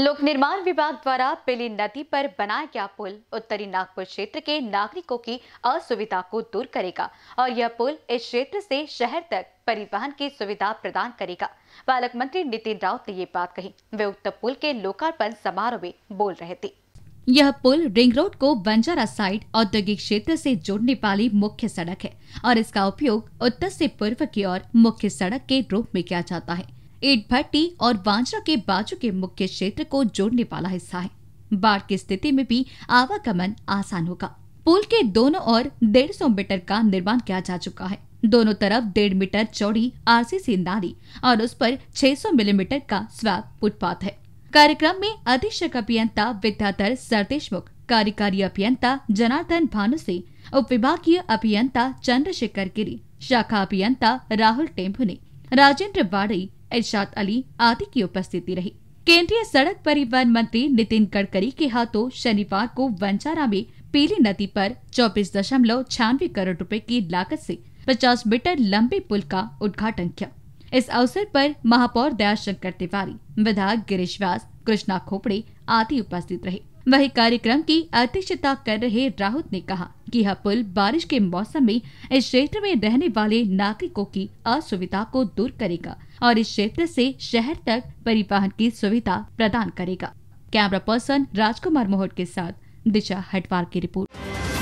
लोक निर्माण विभाग द्वारा पिली नदी पर बनाया गया पुल उत्तरी नागपुर क्षेत्र के नागरिकों की असुविधा को दूर करेगा और यह पुल इस क्षेत्र से शहर तक परिवहन की सुविधा प्रदान करेगा बालक मंत्री नितिन राउत ने ये बात कही वे उक्त पुल के लोकार्पण समारोह में बोल रहे थे यह पुल रिंग रोड को बंजारा साइड औद्योगिक क्षेत्र से जोड़ने वाली मुख्य सड़क है और इसका उपयोग उत्तर से पूर्व की ओर मुख्य सड़क के रूप में किया जाता है ईट भट्टी और बांजरा के बाजू के मुख्य क्षेत्र को जोड़ने वाला हिस्सा है बाढ़ की स्थिति में भी आवागमन आसान होगा पुल के दोनों ओर डेढ़ सौ मीटर का निर्माण किया जा चुका है दोनों तरफ डेढ़ मीटर चौड़ी आरसीसी नाली और उस पर 600 मिलीमीटर का स्वैप फुटपाथ है कार्यक्रम में अधीक्षक अभियंता विद्याधर सरदेशमुख कार्यकारी अभियंता जनार्दन भानु से उप विभागीय अभियंता चंद्रशेखर गिरी शाखा अभियंता राहुल टेम्भु ने राजेंद्र वाड़ी इर्शाद अली आदि की उपस्थिति रही केंद्रीय सड़क परिवहन मंत्री नितिन गडकरी के हाथों शनिवार को वंचारा में पीली नदी पर चौबीस दशमलव छियानवे करोड़ रुपए की लागत से 50 मीटर लंबे पुल का उद्घाटन किया इस अवसर पर महापौर दयाशंकर तिवारी विधायक गिरीश व्यास कृष्णा खोपड़े आदि उपस्थित रहे वही कार्यक्रम की अध्यक्षता कर रहे राहुत ने कहा कि यह पुल बारिश के मौसम में इस क्षेत्र में रहने वाले नागरिकों की असुविधा को दूर करेगा और इस क्षेत्र से शहर तक परिवहन की सुविधा प्रदान करेगा कैमरा पर्सन राजकुमार मोहट के साथ दिशा हटवार की रिपोर्ट